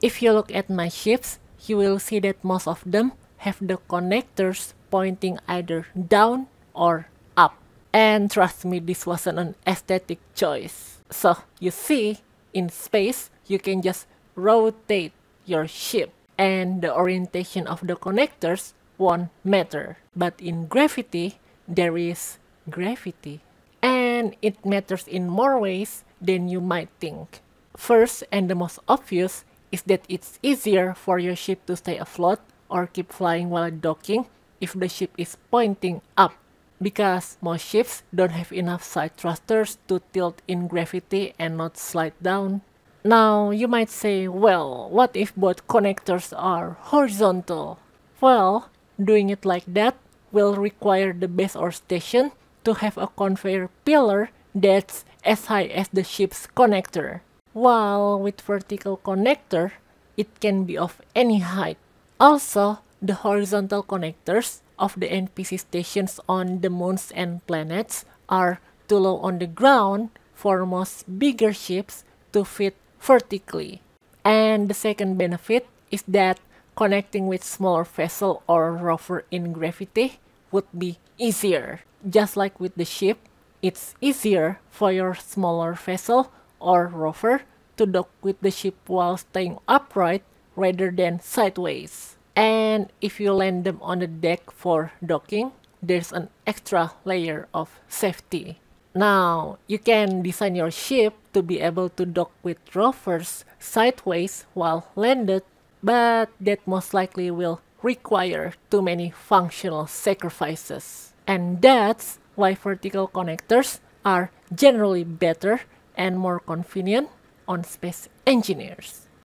If you look at my ships, you will see that most of them have the connectors pointing either down or up. And trust me, this wasn't an aesthetic choice. So you see, in space, you can just rotate your ship and the orientation of the connectors won't matter. But in gravity, there is gravity. And it matters in more ways than you might think. First and the most obvious is that it's easier for your ship to stay afloat or keep flying while docking if the ship is pointing up because most ships don't have enough side thrusters to tilt in gravity and not slide down. Now, you might say, well, what if both connectors are horizontal? Well, doing it like that will require the base or station to have a conveyor pillar that's as high as the ship's connector while with vertical connector, it can be of any height. Also, the horizontal connectors of the NPC stations on the moons and planets are too low on the ground for most bigger ships to fit vertically. And the second benefit is that connecting with smaller vessel or rover in gravity would be easier. Just like with the ship, it's easier for your smaller vessel or rover to dock with the ship while staying upright rather than sideways. And if you land them on the deck for docking, there's an extra layer of safety. Now, you can design your ship to be able to dock with rovers sideways while landed, but that most likely will require too many functional sacrifices. And that's why vertical connectors are generally better and more convenient on space engineers.